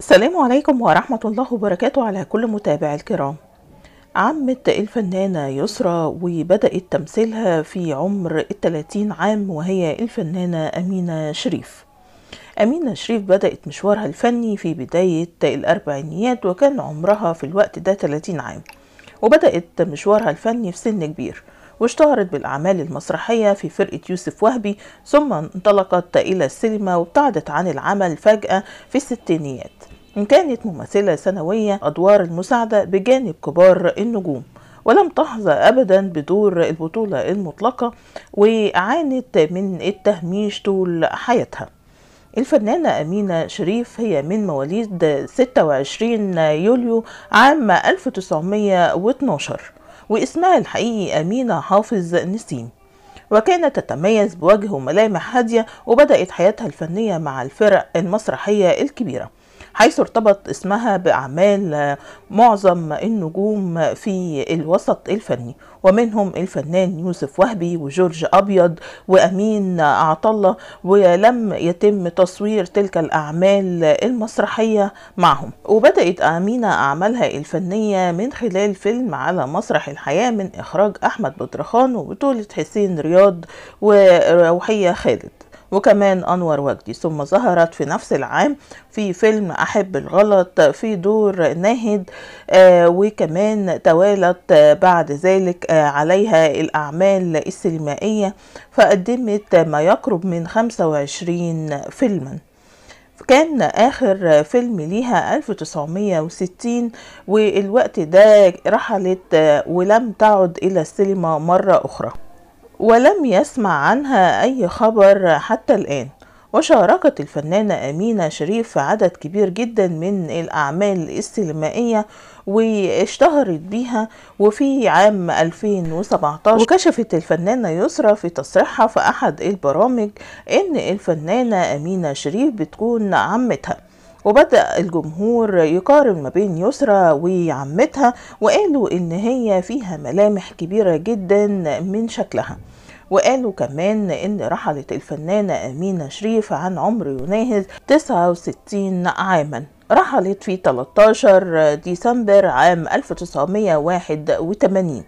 السلام عليكم ورحمة الله وبركاته على كل متابعي الكرام عمت الفنانة يسرى وبدأت تمثيلها في عمر التلاتين عام وهي الفنانة أمينة شريف أمينة شريف بدأت مشوارها الفني في بداية الأربعينيات وكان عمرها في الوقت ده تلاتين عام وبدأت مشوارها الفني في سن كبير واشتهرت بالأعمال المسرحية في فرقة يوسف وهبي ثم انطلقت إلى السينما وابتعدت عن العمل فجأة في الستينيات كانت ممثلة سنوية أدوار المساعدة بجانب كبار النجوم ولم تحظى أبدا بدور البطولة المطلقة وعانت من التهميش طول حياتها الفنانة أمينة شريف هي من مواليد 26 يوليو عام 1912 واسمها الحقيقي أمينة حافظ نسيم وكانت تتميز بوجه وملامح هادية وبدأت حياتها الفنية مع الفرق المسرحية الكبيرة حيث ارتبط اسمها بأعمال معظم النجوم في الوسط الفني ومنهم الفنان يوسف وهبي وجورج أبيض وأمين عطلة ولم يتم تصوير تلك الأعمال المسرحية معهم وبدأت أمينة أعمالها الفنية من خلال فيلم على مسرح الحياة من إخراج أحمد بدرخان وبطولة حسين رياض وروحية خالد وكمان أنور وجدي ثم ظهرت في نفس العام في فيلم أحب الغلط في دور ناهد آه، وكمان توالت آه، بعد ذلك آه، عليها الأعمال السينمائية فقدمت ما يقرب من 25 فيلماً كان آخر فيلم ليها 1960 والوقت ده رحلت ولم تعد إلى السينما مرة أخرى ولم يسمع عنها أي خبر حتى الآن وشاركت الفنانة أمينة شريف في عدد كبير جدا من الأعمال السينمائية واشتهرت بيها وفي عام 2017 وكشفت الفنانة يسرى في تصريحها في أحد البرامج إن الفنانة أمينة شريف بتكون عمتها وبدأ الجمهور يقارن ما بين يسرى وعمتها وقالوا إن هي فيها ملامح كبيرة جدا من شكلها وقالوا كمان إن رحلت الفنانة أمينة شريف عن عمر يناهز 69 عاما رحلت في 13 ديسمبر عام 1981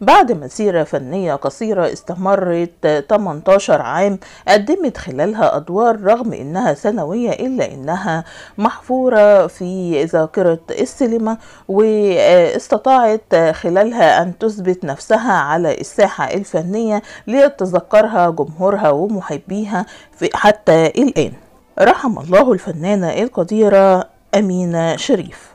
بعد مسيرة فنية قصيرة استمرت 18 عام قدمت خلالها أدوار رغم إنها ثانوية إلا إنها محفورة في ذاكرة السينما واستطاعت خلالها أن تثبت نفسها على الساحة الفنية ليتذكرها جمهورها ومحبيها حتى الآن رحم الله الفنانة القديرة أمينة شريف